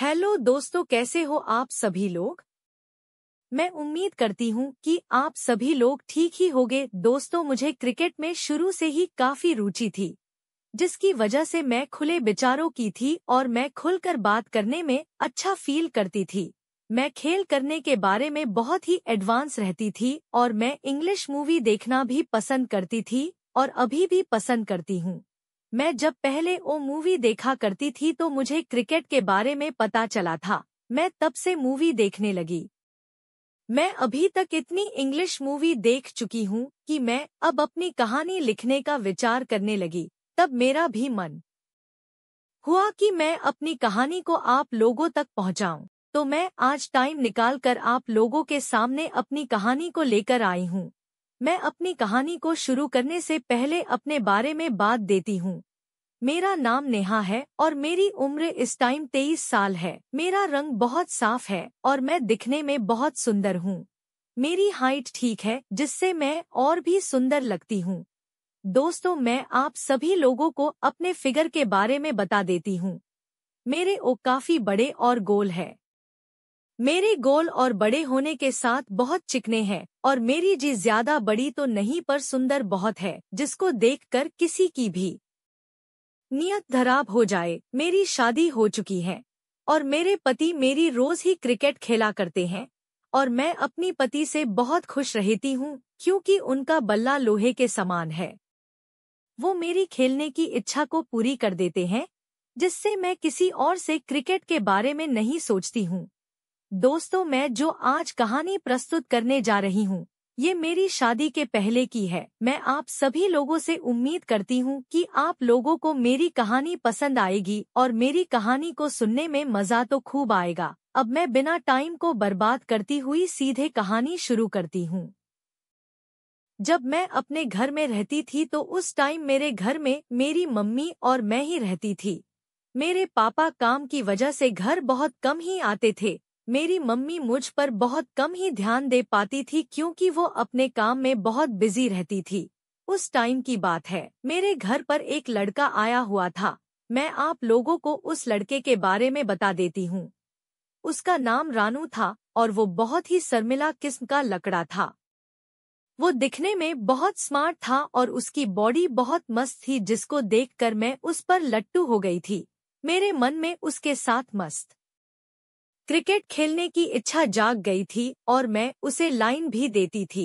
hello दोस्तों कैसे हो आप सभी लोग मैं उम्मीद करती हूँ कि आप सभी लोग ठीक ही होंगे दोस्तों मुझे क्रिकेट में शुरू से ही काफी रुचि थी जिसकी वजह से मैं खुले विचारों की थी और मैं खुलकर बात करने में अच्छा फील करती थी मैं खेल करने के बारे में बहुत ही एडवांस रहती थी और मैं इंग्लिश मूवी देखना भी पसंद करती थी और अभी भी पसंद करती हूँ मैं जब पहले ओ मूवी देखा करती थी तो मुझे क्रिकेट के बारे में पता चला था मैं तब से मूवी देखने लगी मैं अभी तक इतनी इंग्लिश मूवी देख चुकी हूँ कि मैं अब अपनी कहानी लिखने का विचार करने लगी तब मेरा भी मन हुआ कि मैं अपनी कहानी को आप लोगों तक पहुँचाऊँ तो मैं आज टाइम निकालकर आप लोगों के सामने अपनी कहानी को लेकर आई हूँ मैं अपनी कहानी को शुरू करने से पहले अपने बारे में बात देती हूँ मेरा नाम नेहा है और मेरी उम्र इस टाइम तेईस साल है मेरा रंग बहुत साफ है और मैं दिखने में बहुत सुंदर हूँ मेरी हाइट ठीक है जिससे मैं और भी सुंदर लगती हूँ दोस्तों मैं आप सभी लोगों को अपने फिगर के बारे में बता देती हूँ मेरे ओ काफी बड़े और गोल है मेरे गोल और बड़े होने के साथ बहुत चिकने हैं और मेरी जी ज्यादा बड़ी तो नहीं पर सुंदर बहुत है जिसको देखकर किसी की भी नियत धराब हो जाए मेरी शादी हो चुकी है और मेरे पति मेरी रोज ही क्रिकेट खेला करते हैं और मैं अपनी पति से बहुत खुश रहती हूँ क्योंकि उनका बल्ला लोहे के समान है वो मेरी खेलने की इच्छा को पूरी कर देते हैं जिससे मैं किसी और से क्रिकेट के बारे में नहीं सोचती हूँ दोस्तों मैं जो आज कहानी प्रस्तुत करने जा रही हूँ ये मेरी शादी के पहले की है मैं आप सभी लोगों से उम्मीद करती हूँ कि आप लोगों को मेरी कहानी पसंद आएगी और मेरी कहानी को सुनने में मज़ा तो खूब आएगा अब मैं बिना टाइम को बर्बाद करती हुई सीधे कहानी शुरू करती हूँ जब मैं अपने घर में रहती थी तो उस टाइम मेरे घर में मेरी मम्मी और मैं ही रहती थी मेरे पापा काम की वजह से घर बहुत कम ही आते थे मेरी मम्मी मुझ पर बहुत कम ही ध्यान दे पाती थी क्योंकि वो अपने काम में बहुत बिजी रहती थी उस टाइम की बात है मेरे घर पर एक लड़का आया हुआ था मैं आप लोगों को उस लड़के के बारे में बता देती हूँ उसका नाम रानू था और वो बहुत ही शर्मिला किस्म का लकड़ा था वो दिखने में बहुत स्मार्ट था और उसकी बॉडी बहुत मस्त थी जिसको देखकर मैं उस पर लट्टू हो गई थी मेरे मन में उसके साथ मस्त क्रिकेट खेलने की इच्छा जाग गई थी और मैं उसे लाइन भी देती थी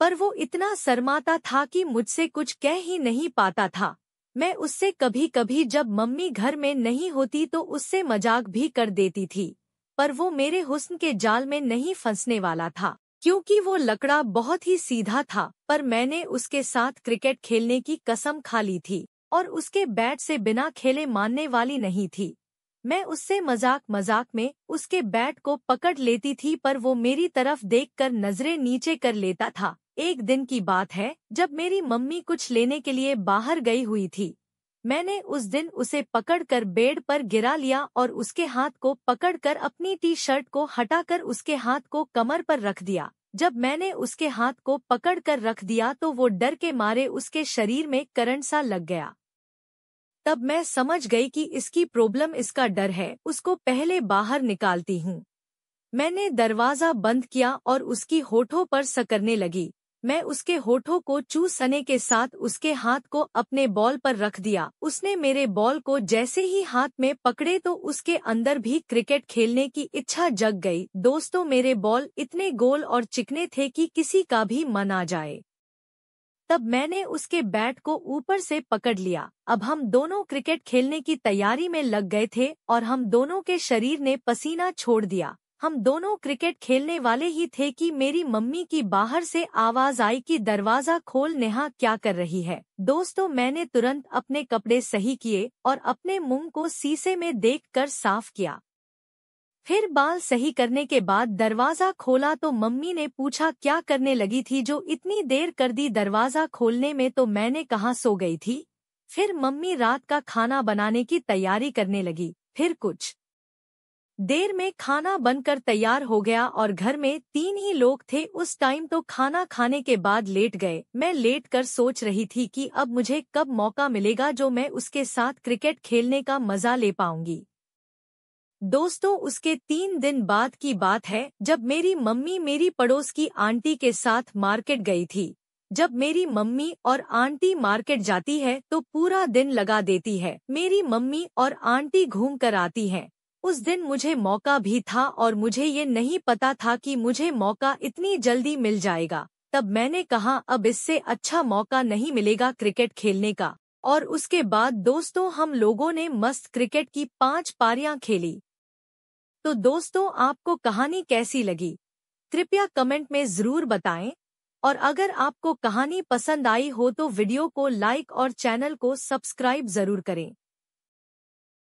पर वो इतना शर्माता था कि मुझसे कुछ कह ही नहीं पाता था मैं उससे कभी कभी जब मम्मी घर में नहीं होती तो उससे मजाक भी कर देती थी पर वो मेरे हुस्न के जाल में नहीं फंसने वाला था क्योंकि वो लकड़ा बहुत ही सीधा था पर मैंने उसके साथ क्रिकेट खेलने की कसम खा ली थी और उसके बैट से बिना खेले मानने वाली नहीं थी मैं उससे मजाक मजाक में उसके बैट को पकड़ लेती थी पर वो मेरी तरफ देखकर नजरें नीचे कर लेता था एक दिन की बात है जब मेरी मम्मी कुछ लेने के लिए बाहर गई हुई थी मैंने उस दिन उसे पकड़कर बेड पर गिरा लिया और उसके हाथ को पकड़कर अपनी टी शर्ट को हटाकर उसके हाथ को कमर पर रख दिया जब मैंने उसके हाथ को पकड़कर रख दिया तो वो डर के मारे उसके शरीर में करंट सा लग गया तब मैं समझ गई कि इसकी प्रॉब्लम इसका डर है उसको पहले बाहर निकालती हूँ मैंने दरवाजा बंद किया और उसकी होठों पर सकरने लगी मैं उसके होठों को सने के साथ उसके हाथ को अपने बॉल पर रख दिया उसने मेरे बॉल को जैसे ही हाथ में पकड़े तो उसके अंदर भी क्रिकेट खेलने की इच्छा जग गई दोस्तों मेरे बॉल इतने गोल और चिकने थे कि किसी का भी मन आ जाए तब मैंने उसके बैट को ऊपर से पकड़ लिया अब हम दोनों क्रिकेट खेलने की तैयारी में लग गए थे और हम दोनों के शरीर ने पसीना छोड़ दिया हम दोनों क्रिकेट खेलने वाले ही थे कि मेरी मम्मी की बाहर से आवाज आई कि दरवाजा खोल नेहा क्या कर रही है दोस्तों मैंने तुरंत अपने कपड़े सही किए और अपने मुंह को शीशे में देखकर साफ किया फिर बाल सही करने के बाद दरवाजा खोला तो मम्मी ने पूछा क्या करने लगी थी जो इतनी देर कर दी दरवाजा खोलने में तो मैंने कहाँ सो गई थी फिर मम्मी रात का खाना बनाने की तैयारी करने लगी फिर कुछ देर में खाना बनकर तैयार हो गया और घर में तीन ही लोग थे उस टाइम तो खाना खाने के बाद लेट गए मैं लेट कर सोच रही थी कि अब मुझे कब मौका मिलेगा जो मैं उसके साथ क्रिकेट खेलने का मजा ले पाऊंगी दोस्तों उसके तीन दिन बाद की बात है जब मेरी मम्मी मेरी पड़ोस की आंटी के साथ मार्केट गई थी जब मेरी मम्मी और आंटी मार्केट जाती है तो पूरा दिन लगा देती है मेरी मम्मी और आंटी घूम कर आती हैं उस दिन मुझे मौका भी था और मुझे ये नहीं पता था कि मुझे मौका इतनी जल्दी मिल जाएगा तब मैंने कहा अब इससे अच्छा मौका नहीं मिलेगा क्रिकेट खेलने का और उसके बाद दोस्तों हम लोगों ने मस्त क्रिकेट की पांच पारियां खेली तो दोस्तों आपको कहानी कैसी लगी कृपया कमेंट में ज़रूर बताएं और अगर आपको कहानी पसंद आई हो तो वीडियो को लाइक और चैनल को सब्सक्राइब ज़रूर करें